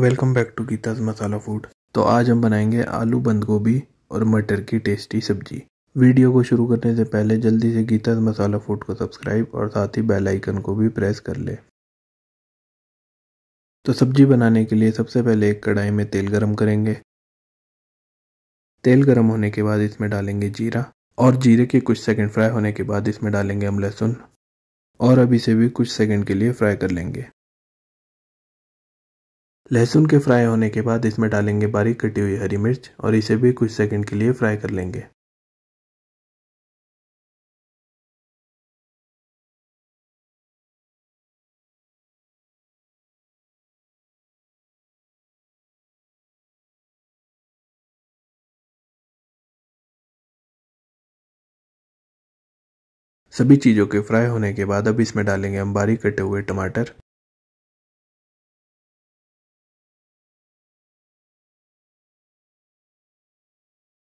welcome back to Geeta's masala food तो आज हम बनाएंगे आलू बंद गोभी और मटर की टेस्टी सब्जी वीडियो को शुरू करने से पहले जल्दी से गीताज मसाला फूड को सब्सक्राइब और साथ ही बेल आइकन को भी प्रेस कर ले तो सब्जी बनाने के लिए सबसे पहले एक कढ़ाई में तेल गरम करेंगे तेल गरम होने के बाद इसमें डालेंगे जीरा और जीरे के कुछ सेकंड फ्राई होने के बाद इसमें डालेंगे हम लहसुन और अब इसे भी कुछ सेकंड के लिए फ्राई कर लेंगे लहसुन के फ्राई होने के बाद इसमें डालेंगे बारीक कटी हुई हरी मिर्च और इसे भी कुछ सेकंड के लिए फ्राई कर लेंगे सभी चीज़ों के फ्राई होने के बाद अब इसमें डालेंगे हम बारीक कटे हुए टमाटर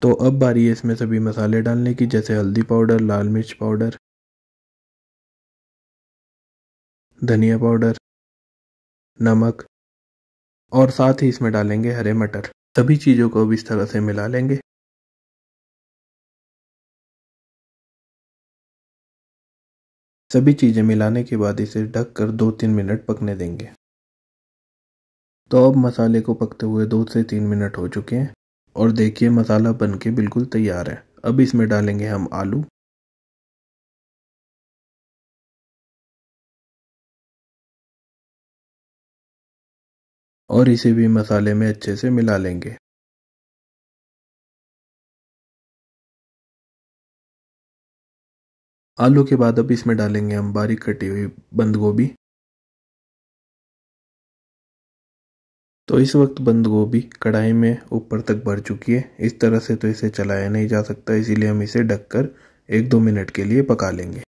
तो अब बारी है इसमें सभी मसाले डालने की जैसे हल्दी पाउडर लाल मिर्च पाउडर धनिया पाउडर नमक और साथ ही इसमें डालेंगे हरे मटर सभी चीज़ों को अब इस तरह से मिला लेंगे सभी चीज़ें मिलाने के बाद इसे ढक कर दो तीन मिनट पकने देंगे तो अब मसाले को पकते हुए दो से तीन मिनट हो चुके हैं और देखिए मसाला बन के बिल्कुल तैयार है अब इसमें डालेंगे हम आलू और इसे भी मसाले में अच्छे से मिला लेंगे आलू के बाद अब इसमें डालेंगे हम बारीक कटी हुई बंद गोभी तो इस वक्त बंद गोभी कढ़ाई में ऊपर तक भर चुकी है इस तरह से तो इसे चलाया नहीं जा सकता इसीलिए हम इसे ढककर एक दो मिनट के लिए पका लेंगे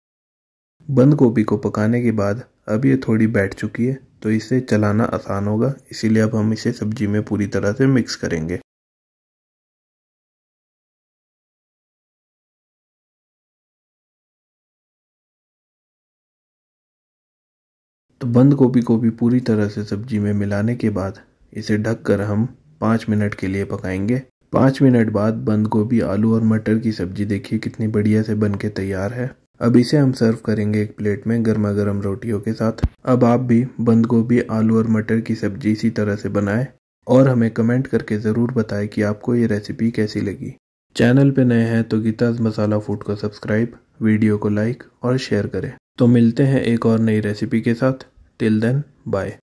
बंद गोभी को पकाने के बाद अब ये थोड़ी बैठ चुकी है तो इसे चलाना आसान होगा इसीलिए अब हम इसे सब्जी में पूरी तरह से मिक्स करेंगे तो बंद गोभी को भी पूरी तरह से सब्जी में मिलाने के बाद इसे ढककर हम पाँच मिनट के लिए पकाएंगे पाँच मिनट बाद बंद गोभी आलू और मटर की सब्जी देखिए कितनी बढ़िया से बन के तैयार है अब इसे हम सर्व करेंगे एक प्लेट में गर्मा गर्म रोटियों के साथ अब आप भी बंद गोभी आलू और मटर की सब्जी इसी तरह से बनाएं और हमें कमेंट करके ज़रूर बताएं कि आपको ये रेसिपी कैसी लगी चैनल पे नए हैं तो गीताज मसाला फूड को सब्सक्राइब वीडियो को लाइक और शेयर करें तो मिलते हैं एक और नई रेसिपी के साथ टिल देन बाय